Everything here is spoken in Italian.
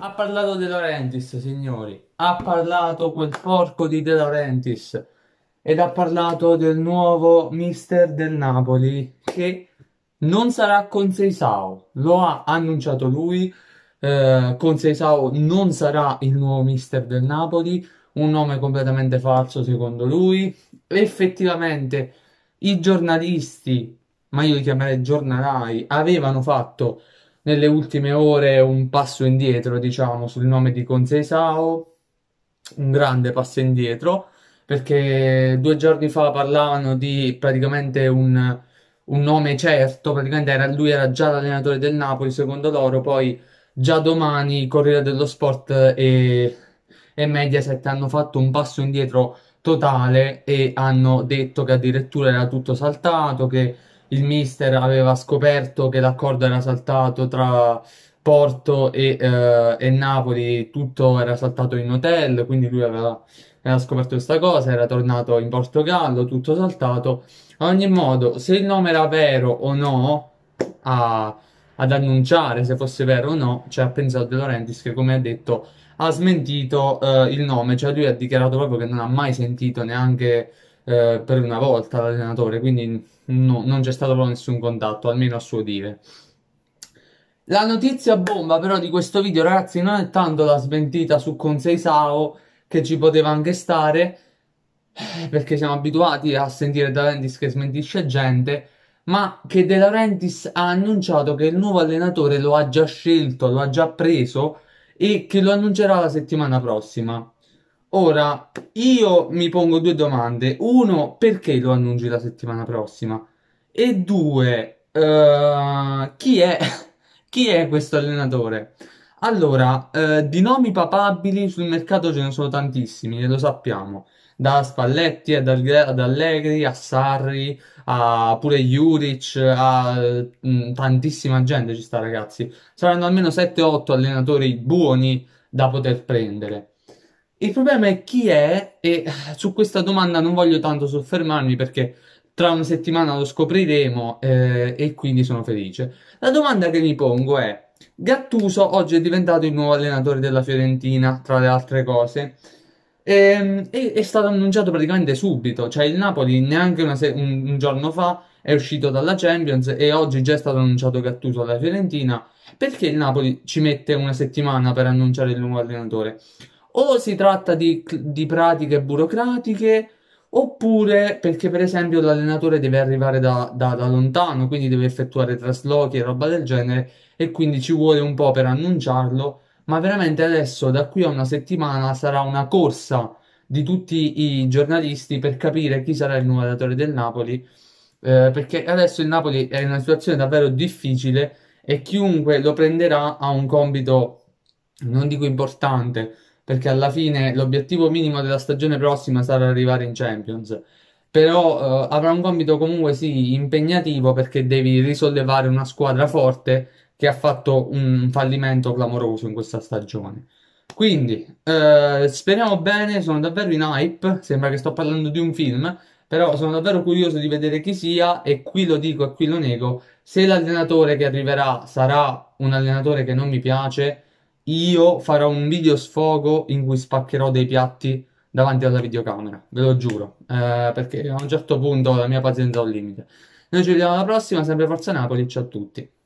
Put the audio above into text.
Ha parlato De Laurentiis, signori. Ha parlato quel porco di De Laurentiis. Ed ha parlato del nuovo mister del Napoli che non sarà con Seisao. Lo ha annunciato lui. Eh, con Seisao non sarà il nuovo mister del Napoli. Un nome completamente falso secondo lui. Effettivamente i giornalisti, ma io li chiamerei giornalai, avevano fatto nelle ultime ore un passo indietro, diciamo, sul nome di Conseil Sao, un grande passo indietro, perché due giorni fa parlavano di praticamente un, un nome certo, praticamente era, lui era già l'allenatore del Napoli, secondo loro, poi già domani Corriere dello Sport e, e Mediaset hanno fatto un passo indietro totale e hanno detto che addirittura era tutto saltato, che il mister aveva scoperto che l'accordo era saltato tra Porto e, eh, e Napoli, tutto era saltato in hotel, quindi lui aveva, aveva scoperto questa cosa, era tornato in Portogallo, tutto saltato. A ogni modo, se il nome era vero o no, a, ad annunciare se fosse vero o no, cioè ha pensato De Laurentiis che, come ha detto, ha smentito eh, il nome, cioè lui ha dichiarato proprio che non ha mai sentito neanche eh, per una volta l'allenatore, quindi no, non c'è stato proprio nessun contatto, almeno a suo dire. La notizia bomba però di questo video, ragazzi, non è tanto la smentita su Consei Sao, che ci poteva anche stare, eh, perché siamo abituati a sentire De Laurentiis che smentisce gente, ma che De Laurentiis ha annunciato che il nuovo allenatore lo ha già scelto, lo ha già preso e che lo annuncerà la settimana prossima. Ora, io mi pongo due domande. Uno, perché lo annunci la settimana prossima? E due, uh, chi, è, chi è questo allenatore? Allora, eh, di nomi papabili sul mercato ce ne sono tantissimi, e lo sappiamo. Da Spalletti ad, ad Allegri a Sarri a pure Juric a mh, mm, tantissima gente ci sta, ragazzi. Saranno almeno 7-8 allenatori buoni da poter prendere. Il problema è chi è, e eh, su questa domanda non voglio tanto soffermarmi perché tra una settimana lo scopriremo eh, e quindi sono felice. La domanda che mi pongo è: Gattuso oggi è diventato il nuovo allenatore della Fiorentina, tra le altre cose. Ehm, e, è stato annunciato praticamente subito, cioè il Napoli neanche se- un, un giorno fa è uscito dalla Champions e oggi già è stato annunciato Gattuso alla Fiorentina. Perché il Napoli ci mette una settimana per annunciare il nuovo allenatore? o si tratta di, di pratiche burocratiche, oppure perché per esempio l'allenatore deve arrivare da, da, da, lontano, quindi deve effettuare traslochi e roba del genere e quindi ci vuole un po' per annunciarlo, ma veramente adesso da qui a una settimana sarà una corsa di tutti i giornalisti per capire chi sarà il nuovo allenatore del Napoli, eh, perché adesso il Napoli è in una situazione davvero difficile e chiunque lo prenderà ha un compito non dico importante, perché alla fine l'obiettivo minimo della stagione prossima sarà arrivare in Champions. Però eh, avrà un compito comunque sì impegnativo perché devi risollevare una squadra forte che ha fatto un fallimento clamoroso in questa stagione. Quindi eh, speriamo bene, sono davvero in hype, sembra che sto parlando di un film, però sono davvero curioso di vedere chi sia e qui lo dico e qui lo nego, se l'allenatore che arriverà sarà un allenatore che non mi piace, io farò un video sfogo in cui spaccherò dei piatti davanti alla videocamera, ve lo giuro, eh, perché a un certo punto la mia pazienza ha un limite. Noi ci vediamo alla prossima, sempre Forza Napoli, ciao a tutti.